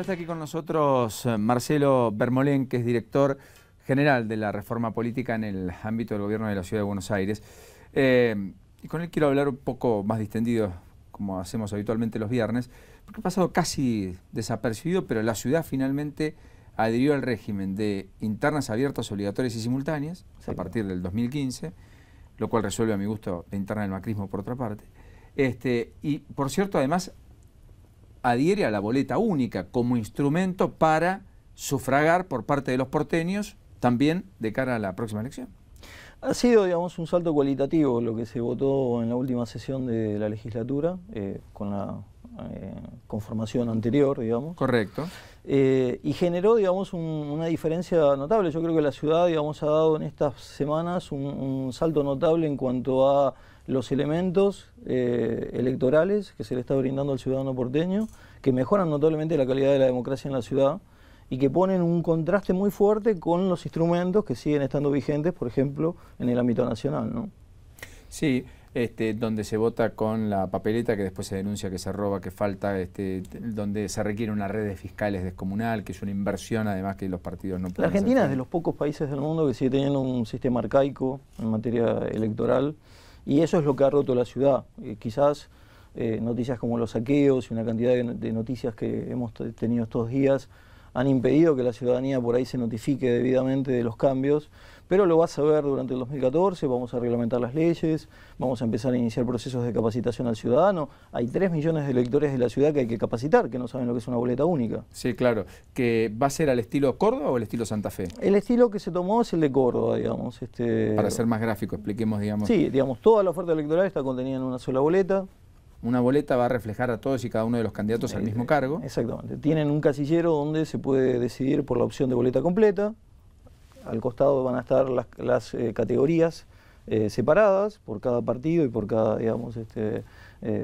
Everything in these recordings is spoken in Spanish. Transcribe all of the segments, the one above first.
está aquí con nosotros eh, Marcelo Bermolén, que es director general de la reforma política en el ámbito del gobierno de la Ciudad de Buenos Aires. Eh, y con él quiero hablar un poco más distendido, como hacemos habitualmente los viernes, porque ha pasado casi desapercibido, pero la ciudad finalmente adhirió al régimen de internas abiertas, obligatorias y simultáneas a partir del 2015, lo cual resuelve a mi gusto la interna del macrismo por otra parte. Este, y por cierto, además, adhiere a la boleta única como instrumento para sufragar por parte de los porteños también de cara a la próxima elección. Ha sido, digamos, un salto cualitativo lo que se votó en la última sesión de la legislatura eh, con la eh, conformación anterior, digamos. Correcto. Eh, y generó, digamos, una diferencia notable. Yo creo que la ciudad, digamos, ha dado en estas semanas un salto notable en cuanto a los elementos eh, electorales que se le está brindando al ciudadano porteño, que mejoran notablemente la calidad de la democracia en la ciudad y que ponen un contraste muy fuerte con los instrumentos que siguen estando vigentes, por ejemplo, en el ámbito nacional. ¿no? Sí, este, donde se vota con la papeleta que después se denuncia que se roba, que falta, este, donde se requiere una red de fiscales descomunal, que es una inversión además que los partidos no pueden. La Argentina es de los pocos países del mundo que sigue teniendo un sistema arcaico en materia electoral. Y eso es lo que ha roto la ciudad. Eh, quizás eh, noticias como los saqueos y una cantidad de, de noticias que hemos tenido estos días han impedido que la ciudadanía por ahí se notifique debidamente de los cambios, pero lo vas a saber durante el 2014, vamos a reglamentar las leyes, vamos a empezar a iniciar procesos de capacitación al ciudadano. Hay 3 millones de electores de la ciudad que hay que capacitar, que no saben lo que es una boleta única. Sí, claro. ¿Que ¿Va a ser al estilo Córdoba o al estilo Santa Fe? El estilo que se tomó es el de Córdoba, digamos. Este... Para ser más gráfico, expliquemos, digamos. Sí, digamos, toda la oferta electoral está contenida en una sola boleta una boleta va a reflejar a todos y cada uno de los candidatos al eh, mismo eh, cargo. Exactamente. Tienen un casillero donde se puede decidir por la opción de boleta completa. Al costado van a estar las, eh, categorías separadas por cada partido y por cada, digamos, este,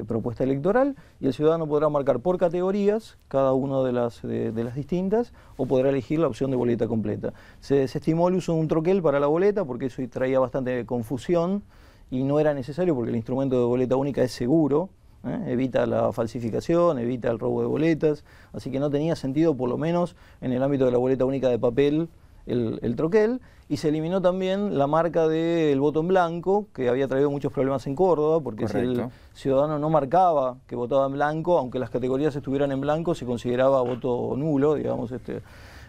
propuesta electoral. Y el ciudadano podrá marcar por categorías cada una de las, las distintas o podrá elegir la opción de boleta completa. Se desestimó el uso de un troquel para la boleta porque eso traía bastante confusión y no era necesario porque el instrumento de boleta única es seguro. ¿eh? evita la falsificación, evita el robo de boletas, así que no tenía sentido, por lo menos en el ámbito de la boleta única de papel, el, el troquel, y se eliminó también la marca del voto en blanco, que había traído muchos problemas en Córdoba, porque si el ciudadano no marcaba que votaba en blanco, aunque las categorías estuvieran en blanco, se consideraba voto nulo, digamos, este...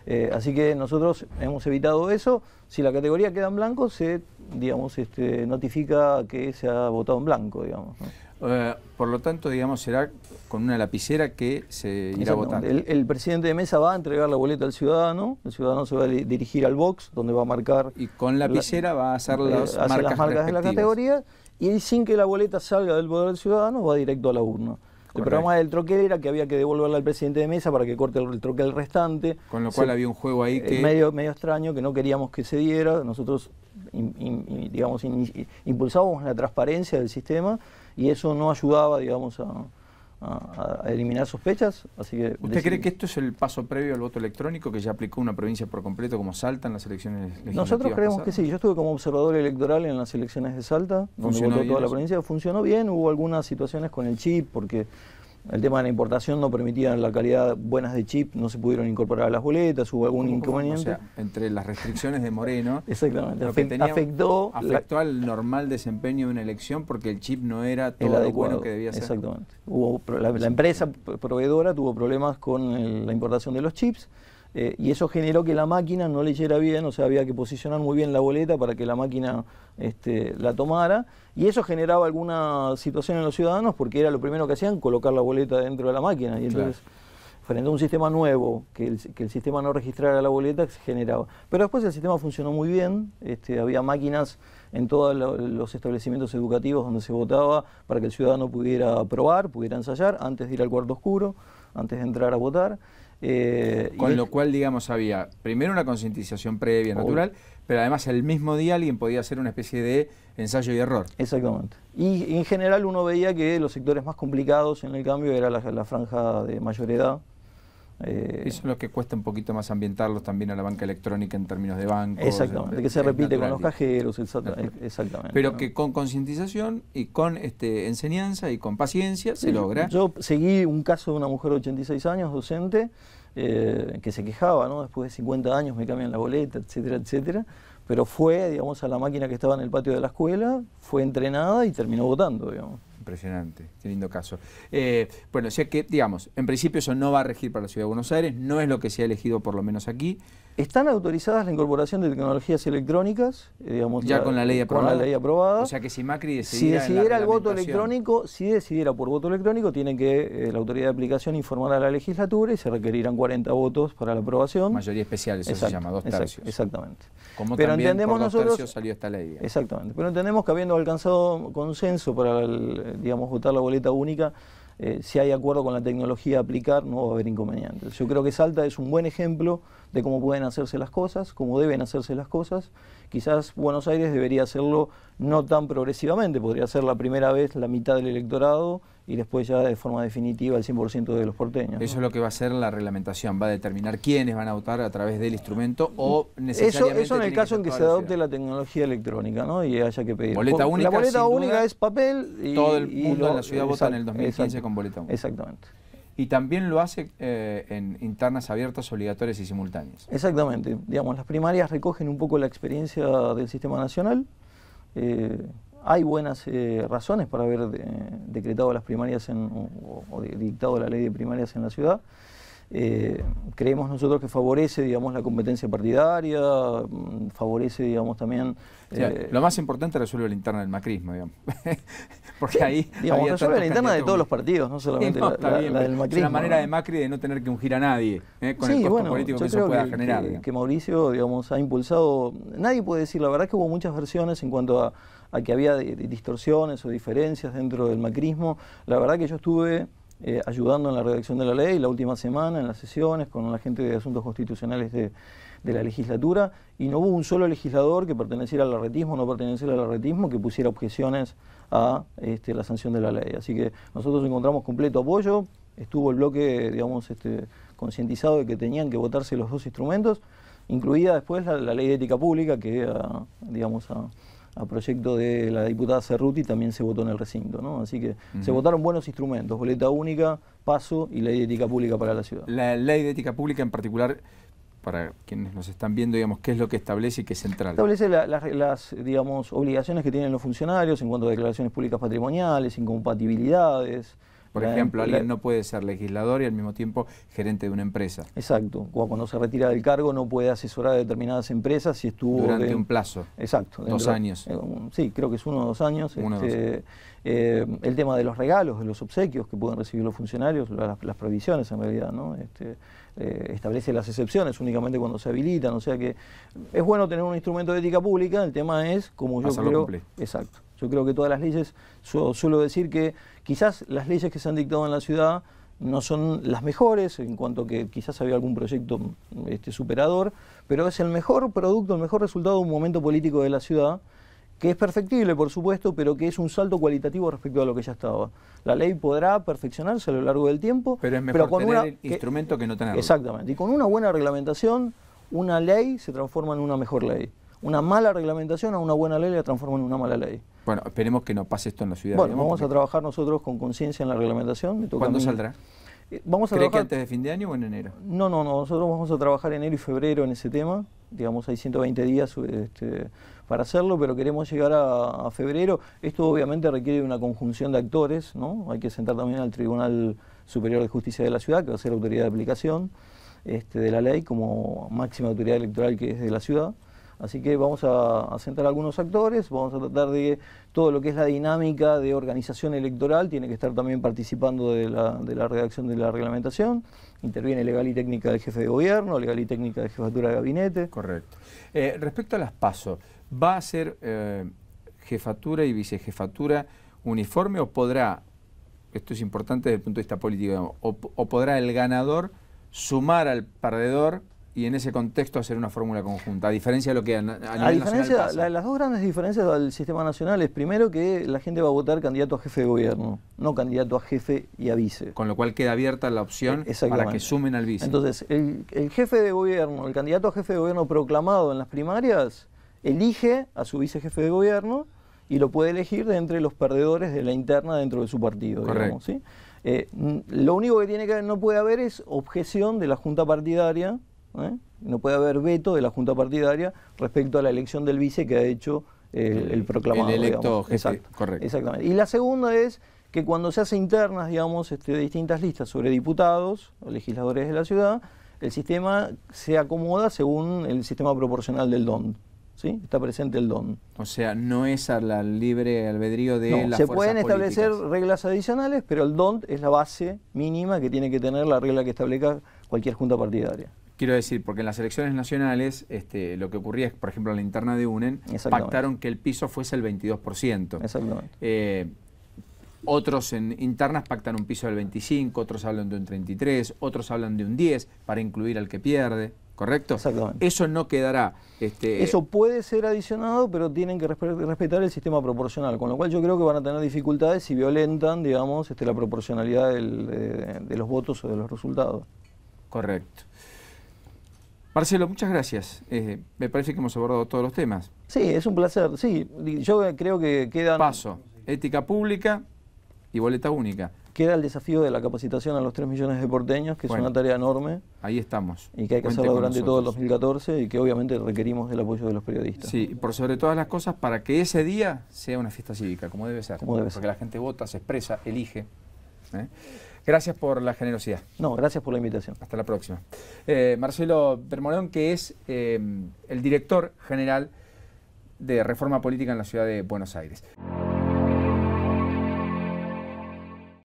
Eh, así que nosotros hemos evitado eso. Si la categoría queda en blanco, se digamos, este, notifica que se ha votado en blanco. Digamos, eh, por lo tanto, digamos, será con una lapicera que se irá votando. El, el, presidente de mesa va a entregar la boleta al ciudadano, el ciudadano se va a dirigir al box, donde va a marcar... Y con lapicera va a hacer eh, las, las marcas de la categoría, y sin que la boleta salga del poder del ciudadano, va directo a la urna. El programa del troquel era que había que devolverle al presidente de mesa para que corte el, troquel restante. Con lo cual había un juego ahí eh, que... Medio, extraño, que no queríamos que se diera. Nosotros, digamos, impulsábamos la transparencia del sistema y eso no ayudaba, digamos, a a, eliminar sospechas. Así que ¿Usted cree que esto es el paso previo al voto electrónico que ya aplicó una provincia por completo como Salta en las elecciones legislativas? Nosotros creemos que sí. Yo estuve como observador electoral en las elecciones de Salta, donde toda la provincia. Funcionó bien, hubo algunas situaciones con el chip, porque el tema de la importación no permitía la calidad buenas de chip, no se pudieron incorporar a las boletas, hubo algún inconveniente. entre las restricciones de Moreno, Exactamente. afectó, al normal desempeño de una elección porque el chip no era todo adecuado, bueno que debía ser. Exactamente. Hubo, la, empresa proveedora tuvo problemas con la importación de los chips eh, y eso generó que la máquina no leyera bien, o sea, había que posicionar muy bien la boleta para que la máquina este, la tomara, y eso generaba alguna situación en los ciudadanos porque era lo primero que hacían, colocar la boleta dentro de la máquina, y entonces... frente a un sistema nuevo, que el, sistema no registrara la boleta, se generaba. Pero después el sistema funcionó muy bien, este, había máquinas en todos los establecimientos educativos donde se votaba para que el ciudadano pudiera probar, pudiera ensayar, antes de ir al cuarto oscuro, antes de entrar a votar. Eh, Con lo cual, digamos, había primero una concientización previa, natural, pero además el mismo día alguien podía hacer una especie de ensayo y error. Exactamente. Y en general uno veía que los sectores más complicados en el cambio era la franja de mayor edad, eh, Eso es lo que cuesta un poquito más ambientarlos también a la banca electrónica en términos de banco. Exactamente, de eh, que se repite con los cajeros, exactamente. Pero que con concientización y con este, enseñanza y con paciencia se logra. Yo seguí un caso de una mujer de 86 años, docente, eh, que se quejaba, ¿no? después de 50 años me cambian la boleta, etcétera, etcétera. Pero fue, digamos, a la máquina que estaba en el patio de la escuela, fue entrenada y terminó votando, digamos. Impresionante, qué lindo caso. Eh, bueno, o sea que, digamos, en principio eso no va a regir para la Ciudad de Buenos Aires, no es lo que se ha elegido por lo menos aquí. Están autorizadas la incorporación de tecnologías electrónicas, eh, digamos, ya con, la ley aprobada. la ley aprobada. O sea que si Macri decidiera, si decidiera el voto electrónico, si decidiera por voto electrónico, tiene que eh, la autoridad de aplicación informar a la legislatura y se requerirán 40 votos para la aprobación. Mayoría especial, eso se llama, dos tercios. exactamente. Como Pero entendemos nosotros, salió esta ley. Exactamente. Pero entendemos que habiendo alcanzado consenso para el, digamos, votar la boleta única, eh, si hay acuerdo con la tecnología a aplicar, no va a haber inconvenientes. Yo creo que Salta es un buen ejemplo de cómo pueden hacerse las cosas, cómo deben hacerse las cosas. Quizás Buenos Aires debería hacerlo no tan progresivamente, podría ser la primera vez la mitad del electorado y después ya de forma definitiva el 100% de los porteños. Eso es lo que va a ser la reglamentación, va a determinar quiénes van a votar a través del instrumento o necesariamente... Eso, en el caso en que se adopte la, tecnología electrónica ¿no? y haya que pedir. Boleta la boleta única es papel y... Todo el mundo en la ciudad vota en el 2015 con boleta única. Exactamente y también lo hace eh, en internas abiertas, obligatorias y simultáneas. Exactamente. Digamos, las primarias recogen un poco la experiencia del sistema nacional. Eh, hay buenas eh, razones para haber decretado las primarias en, o dictado la ley de primarias en la ciudad. Eh, creemos nosotros que favorece, digamos, la competencia partidaria, mm, favorece, digamos, también... Eh, lo más importante resuelve la interna del macrismo, digamos. Porque ahí... resuelve la interna de todos los partidos, no solamente la, del macrismo. Es una manera de Macri de no tener que ungir a nadie, ¿eh? con el costo político que eso pueda generar. Que, Mauricio, digamos, ha impulsado... Nadie puede decir, la verdad que hubo muchas versiones en cuanto a que había distorsiones o diferencias dentro del macrismo. La verdad que yo estuve eh, ayudando en la redacción de la ley la última semana, en las sesiones, con la gente de asuntos constitucionales de, la legislatura, y no hubo un solo legislador que perteneciera al arretismo no perteneciera al arretismo que pusiera objeciones a este, la sanción de la ley. Así que nosotros encontramos completo apoyo, estuvo el bloque, digamos, este, concientizado de que tenían que votarse los dos instrumentos, incluida después la, ley de ética pública que, ah, digamos, a, ah, a proyecto de la diputada Cerruti también se votó en el recinto, ¿no? Así que se votaron buenos instrumentos, boleta única, paso y ley de ética pública para la ciudad. La ley de ética pública en particular, para quienes nos están viendo, digamos, ¿qué es lo que establece y qué es central? Establece las, digamos, obligaciones que tienen los funcionarios en cuanto a declaraciones públicas patrimoniales, incompatibilidades, por ejemplo, alguien no puede ser legislador y al mismo tiempo gerente de una empresa. Exacto. Cuando se retira del cargo no puede asesorar a determinadas empresas si estuvo... Durante un plazo. Exacto. Dos años. Eh, sí, creo que es uno o dos años. este, eh, el tema de los regalos, de los obsequios que pueden recibir los funcionarios, las, previsiones en realidad, ¿no? Este, eh, establece las excepciones únicamente cuando se habilitan, o sea que es bueno tener un instrumento de ética pública, el tema es, como yo creo... Exacto. Yo creo que todas las leyes, suelo decir que quizás las leyes que se han dictado en la ciudad no son las mejores, en cuanto que quizás había algún proyecto este, superador, pero es el mejor producto, el mejor resultado de un momento político de la ciudad, que es perfectible, por supuesto, pero que es un salto cualitativo respecto a lo que ya estaba. La ley podrá perfeccionarse a lo largo del tiempo, pero es mejor con tener el instrumento que no tenerlo. Exactamente, y con una buena reglamentación, una ley se transforma en una mejor ley una mala reglamentación a una buena ley la transforma en una mala ley. Bueno, esperemos que no pase esto en la ciudad. Bueno, vamos a trabajar nosotros con conciencia en la reglamentación. ¿Cuándo saldrá? Eh, vamos a ¿Cree que antes de fin de año o en enero? No, no, Nosotros vamos a trabajar enero y febrero en ese tema. Digamos, hay 120 días este, para hacerlo, pero queremos llegar a, febrero. Esto obviamente requiere una conjunción de actores, ¿no? Hay que sentar también al Tribunal Superior de Justicia de la Ciudad, que va a ser la autoridad de aplicación este, de la ley, como máxima autoridad electoral que es de la ciudad. Así que vamos a, a, sentar algunos actores, vamos a tratar de todo lo que es la dinámica de organización electoral, tiene que estar también participando de la, redacción de la reglamentación, interviene legal y técnica del jefe de gobierno, legal y técnica de jefatura de gabinete. Correcto. Eh, respecto a las pasos, ¿va a ser eh, jefatura y vicejefatura uniforme o podrá, esto es importante desde el punto de vista político, o podrá el ganador sumar al perdedor y en ese contexto hacer una fórmula conjunta, a diferencia de lo que a, las dos grandes diferencias del sistema nacional es primero que la gente va a votar candidato a jefe de gobierno, no candidato a jefe y a vice. Con lo cual queda abierta la opción e, para que sumen al vice. Entonces, el, jefe de gobierno, el candidato a jefe de gobierno proclamado en las primarias, elige a su vice jefe de gobierno y lo puede elegir de entre los perdedores de la interna dentro de su partido. Eh, lo único que tiene que no puede haber es objeción de la junta partidaria ¿eh? no puede haber veto de la Junta Partidaria respecto a la elección del vice que ha hecho el, proclamado. electo Exacto. correcto. Exactamente. Y la segunda es que cuando se hace internas, digamos, este, de distintas listas sobre diputados o legisladores de la ciudad, el sistema se acomoda según el sistema proporcional del don. ¿Sí? Está presente el don. O sea, no es al libre albedrío de no, Se pueden establecer reglas adicionales, pero el don es la base mínima que tiene que tener la regla que establezca cualquier junta partidaria. Quiero decir, porque en las elecciones nacionales este, lo que ocurría es, por ejemplo, en la interna de UNEN, pactaron que el piso fuese el 22%. Exactamente. Eh, otros en internas pactan un piso del 25, otros hablan de un 33, otros hablan de un 10 para incluir al que pierde, ¿correcto? Exactamente. Eso no quedará. Este, Eso puede ser adicionado, pero tienen que respetar el sistema proporcional, con lo cual yo creo que van a tener dificultades si violentan, digamos, este, la proporcionalidad eh, de los votos o de los resultados. Correcto. Marcelo, muchas gracias. Eh, me parece que hemos abordado todos los temas. Sí, es un placer. Sí, yo eh, creo que queda Paso, ética pública y boleta única. Queda el desafío de la capacitación a los 3 millones de porteños, que es una tarea enorme. Ahí estamos. Y que hay que hacerlo durante todo el 2014 y que obviamente requerimos el apoyo de los periodistas. Sí, por sobre todas las cosas, para que ese día sea una fiesta cívica, como debe ser. Como debe Porque la gente vota, se expresa, elige. ¿eh? Gracias por la generosidad. No, gracias por la invitación. Hasta la próxima. Eh, Marcelo Bermolón, que es eh, el director general de Reforma Política en la ciudad de Buenos Aires.